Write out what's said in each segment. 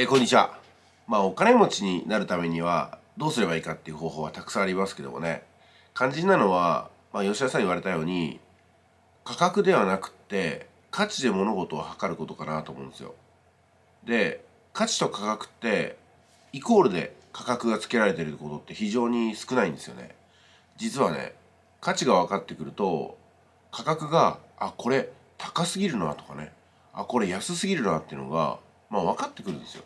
えー、こんにちは。まあ、お金持ちになるためにはどうすればいいかっていう方法はたくさんありますけどもね肝心なのは、まあ、吉田さん言われたように価格ではなくって価値で物事を測ることかなと思うんですよ。で価値と価格ってイコールで価格がつけられてることって非常に少ないんですよね。実はね価値が分かってくると価格があこれ高すぎるなとかねあこれ安すぎるなっていうのがまあ、分かってくるんですよ。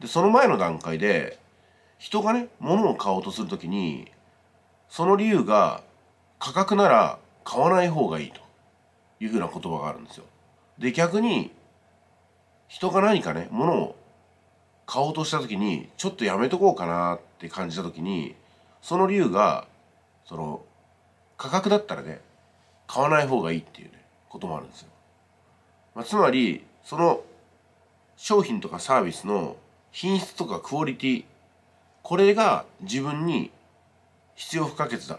でその前の段階で人がね物を買おうとする時にその理由が価格なら買わない方がいいというふうな言葉があるんですよ。で逆に人が何かね物を買おうとした時にちょっとやめとこうかなって感じた時にその理由がその価格だったらね買わない方がいいっていうねこともあるんですよ。まあ、つまりその商品とかサービスの品質とかクオリティこれが自分に必要不可欠だ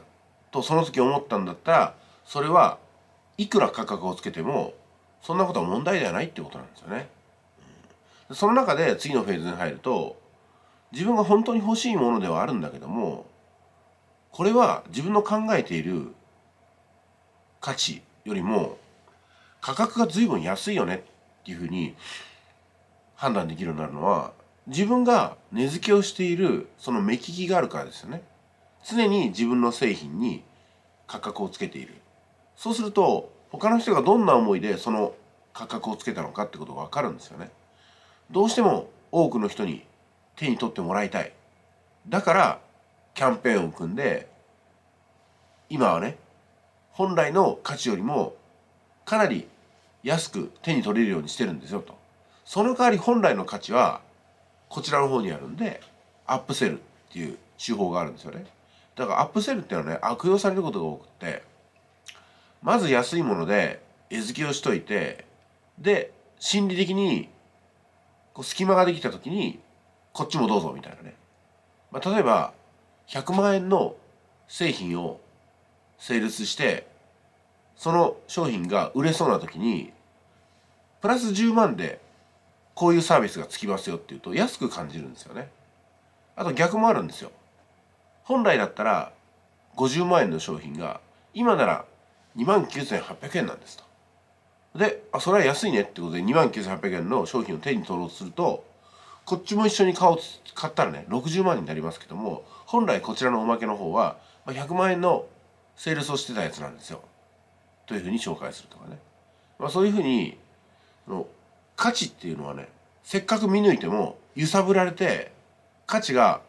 とその時思ったんだったらそれはいくら価格をつけてもそんなことは問題ではないってことなんですよね。その中で次のフェーズに入ると自分が本当に欲しいものではあるんだけどもこれは自分の考えている価値よりも価格が随分安いよねっていうふうに判断できるようになるのは自分が値付けをしているその目利きがあるからですよね常に自分の製品に価格をつけているそうすると他の人がどんな思いでその価格をつけたのかってことが分かるんですよねどうしても多くの人に手に取ってもらいたいだからキャンペーンを組んで今はね本来の価値よりもかなり安く手に取れるようにしてるんですよとその代わり本来の価値はこちらの方にあるんでアップセルっていう手法があるんですよねだからアップセルっていうのはね悪用されることが多くってまず安いもので餌付けをしといてで心理的にこう隙間ができた時にこっちもどうぞみたいなね、まあ、例えば100万円の製品をセールスしてその商品が売れそうな時にプラス10万でこういうサービスがつきますよっていうと安く感じるんですよね。あと逆もあるんですよ。本来だったら50万円の商品が今なら2万9800円なんですと。で、あ、それは安いねってことで2万9800円の商品を手に取ろうとすると、こっちも一緒に買おう買ったらね、60万になりますけども、本来こちらのおまけの方は100万円のセールスをしてたやつなんですよ。というふうに紹介するとかね。まあそういうふうに、価値っていうのはねせっかく見抜いても揺さぶられて価値が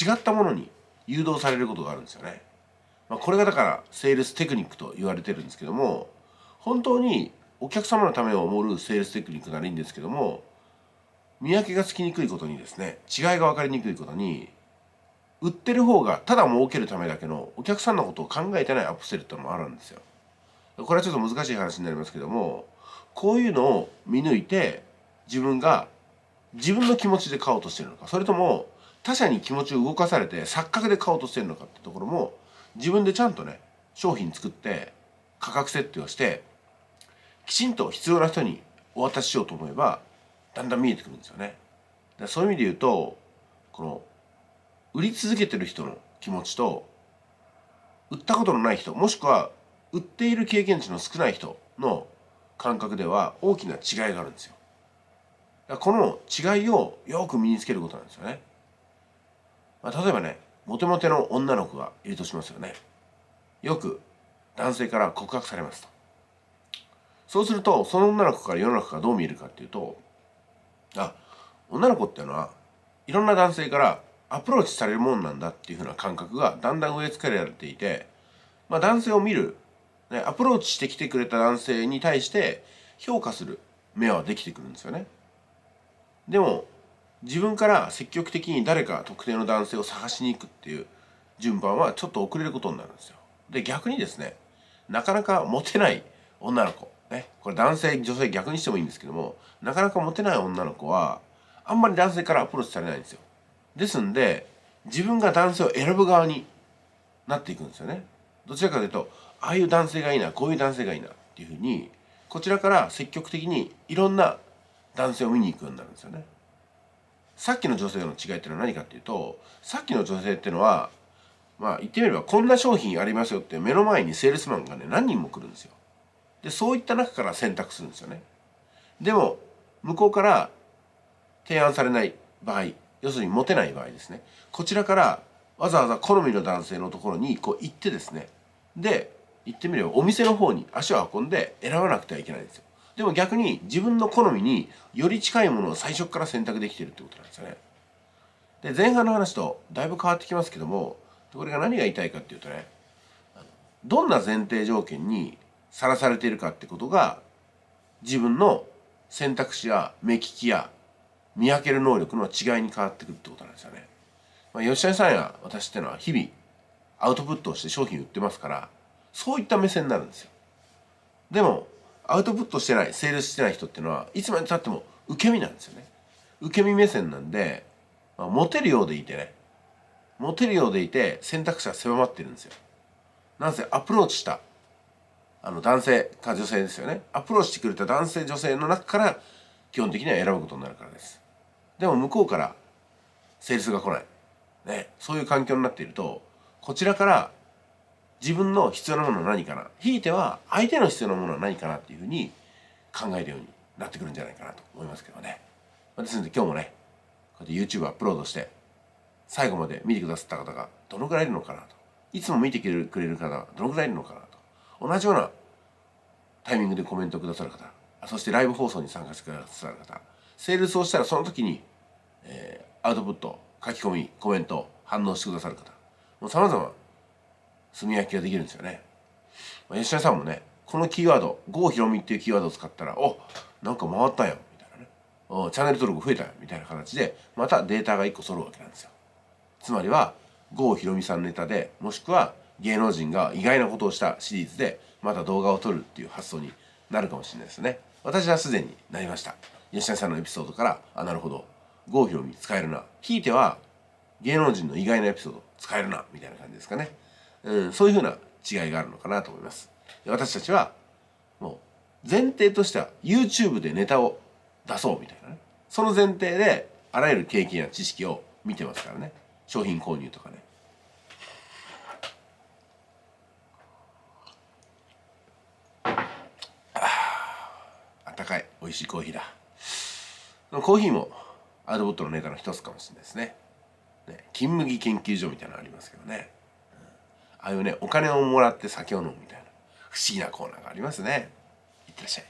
違ったものに誘導されることがあるんですよね。まあ、これがだからセールステクニックと言われてるんですけども本当にお客様のためを思るセールステクニックならいいんですけども見分けがつきにくいことにですね違いが分かりにくいことに売ってる方がただ儲けるためだけのお客さんのことを考えてないアップセルってのもあるんですよ。これはちょっと難しい話になりますけどもこういうのを見抜いて自分が自分の気持ちで買おうとしてるのかそれとも他者に気持ちを動かされて錯覚で買おうとしてるのかってところも自分でちゃんとね商品作って価格設定をしてきちんと必要な人にお渡ししようと思えばだんだん見えてくるんですよね。そういう意味で言うとこの売り続けてる人の気持ちと売ったことのない人もしくは売っている経験値の少ない人の感覚では大きな違いがあるんですよ。この違いをよく身につけることなんですよね。まあ、例えばね、モテモテの女の子がいるとしますよね。よく男性から告白されますと。そうすると、その女の子から世の中がどう見えるかっていうと、あ、女の子っていうのは、いろんな男性からアプローチされるもんなんだっていうふうな感覚がだんだん植え付けられていて、まあ、男性を見るね、アプローチしてきてくれた男性に対して評価する目はできてくるんですよね。でも自分から積極的に誰か特定の男性を探しに行くっていう順番はちょっと遅れることになるんですよ。で逆にですねなかなかモテない女の子、ね、これ男性女性逆にしてもいいんですけどもなかなかモテない女の子はあんまり男性からアプローチされないんですよ。ですんで自分が男性を選ぶ側になっていくんですよね。どちらかというとああいう男性がいいなこういう男性がいいなっていうふうにこちらから積極的にいろんな男性を見に行くようになるんですよね。さっきの女性の違いっていうのは何かっていうとさっきの女性っていうのはまあ言ってみればこんな商品ありますよって目の前にセールスマンがね何人も来るんですよ。でそういった中から選択するんですよね。でも向こうから提案されない場合要するにモテない場合ですねこちらからわざわざ好みの男性のところにこう行ってですねで言ってみればお店の方に足を運んで選ばなくてはいけないんですよでも逆に自分の好みにより近いものを最初から選択できてるってことなんですよねで前半の話とだいぶ変わってきますけどもこれが何が言いたいかっていうとねどんな前提条件にさらされているかってことが自分の選択肢や目利きや見分ける能力の違いに変わってくるってことなんですよね。まあ、吉谷さんや私ってのは日々アウトプットをして商品売ってますからそういった目線になるんですよでもアウトプットしてないセールスしてない人っていうのはいつまでたっても受け身なんですよね受け身目線なんで、まあ、モテるようでいてねモテるようでいて選択肢は狭まってるんですよなんせアプローチしたあの男性か女性ですよねアプローチしてくれた男性女性の中から基本的には選ぶことになるからですでも向こうからセールスが来ない、ね、そういう環境になっているとこちらから自分の必要なものは何かなひいては相手の必要なものは何かなっていうふうに考えるようになってくるんじゃないかなと思いますけどね。ですので今日もねこうやって YouTube アップロードして最後まで見てくださった方がどのくらいいるのかなといつも見てくれる方がどのくらいいるのかなと同じようなタイミングでコメントをくださる方そしてライブ放送に参加してくださる方セールスをしたらその時に、えー、アウトプット書き込みコメント反応してくださる方もう様々炭焼きができるんですよね、まあ、吉田さんもねこのキーワード郷ひろみっていうキーワードを使ったらおなんか回ったよみたいなねおチャンネル登録増えたよみたいな形でまたデータが1個揃うわけなんですよつまりは郷ひろみさんネタでもしくは芸能人が意外なことをしたシリーズでまた動画を撮るっていう発想になるかもしれないですね私はすでになりました吉田さんのエピソードからあなるほど郷ひろみ使えるなひいては芸能人の意外なエピソード使えるなみたいな感じですかねうん、そういうふうな違いがあるのかなと思います。私たちはもう前提としては YouTube でネタを出そうみたいなねその前提であらゆる経験や知識を見てますからね商品購入とかね。あったかい美味しいコーヒーだコーヒーもアウトボットのネタの一つかもしれないですねね金麦研究所みたいなのありますけどねああいうねお金をもらって酒を飲むみたいな不思議なコーナーがありますねいってらっしゃい